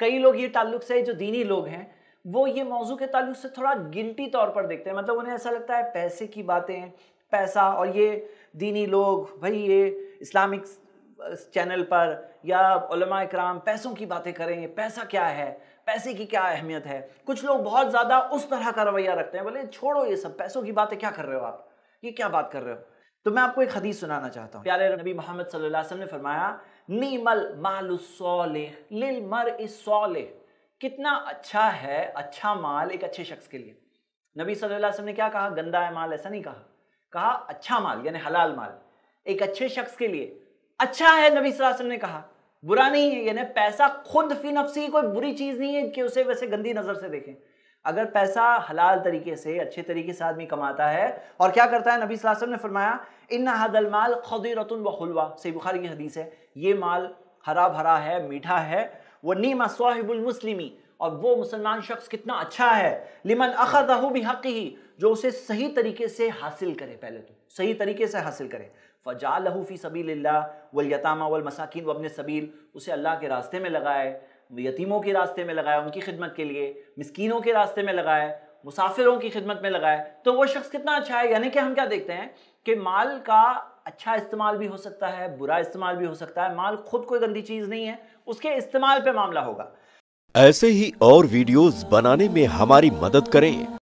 कई लोग ये ताल्लुक से जो दीनी लोग हैं वो ये मौजू के ताल्लुक से थोड़ा गिल्टी तौर पर देखते हैं मतलब उन्हें ऐसा लगता है पैसे की बातें पैसा और ये दीनी लोग भाई ये इस्लामिक चैनल पर या कराम पैसों की बातें करेंगे पैसा क्या है पैसे की क्या अहमियत है कुछ लोग बहुत ज़्यादा उस तरह का रवैया रखते हैं बोले छोड़ो ये सब पैसों की बातें क्या कर रहे हो आप ये क्या बात कर रहे हो तो मैं आपको एक हदीस सुनाना चाहता हूँ प्यारे नबी मोहम्मद ने फरमाया नीमल लिल मर सौले कितना अच्छा है अच्छा माल एक अच्छे शख्स के लिए नबी सल्लल्लाहु अलैहि ने क्या कहा गंदा है माल ऐसा नहीं कहा कहा अच्छा माल यानी हलाल माल एक अच्छे शख्स के लिए अच्छा है नबी सल्लल्लाहु अलैहि ने कहा बुरा नहीं है यानी पैसा खुद फी नफसी कोई बुरी चीज़ नहीं है कि उसे वैसे गंदी नज़र से देखें अगर पैसा हलाल तरीके से अच्छे तरीके से आदमी कमाता है और क्या करता है नबी वसल्लम ने फरमाया इन हदल माल व वलवा सही बुखारी की हदीस है ये माल हरा भरा है मीठा है वह नीमा साहिबुल और वो मुसलमान शख्स कितना अच्छा है लिमन अखदहू भी हक ही जो उसे सही तरीके से हासिल करे पहले तो सही तरीके से हासिल करे फ़जा लहू फ़ी सबील वल वलमसाकिन वबन सबील उसे अल्लाह के रास्ते में लगाए यतीमों के रास्ते में लगाए उनकी खिदमत के लिए मस्किनों के रास्ते में लगाए मुसाफिरों की खिदमत में लगाए तो वो शख्स कितना अच्छा है यानी कि हम क्या देखते हैं कि माल का अच्छा इस्तेमाल भी हो सकता है बुरा इस्तेमाल भी हो सकता है माल खुद कोई गंदी चीज़ नहीं है उसके इस्तेमाल पे मामला होगा ऐसे ही और वीडियोस बनाने में हमारी मदद करें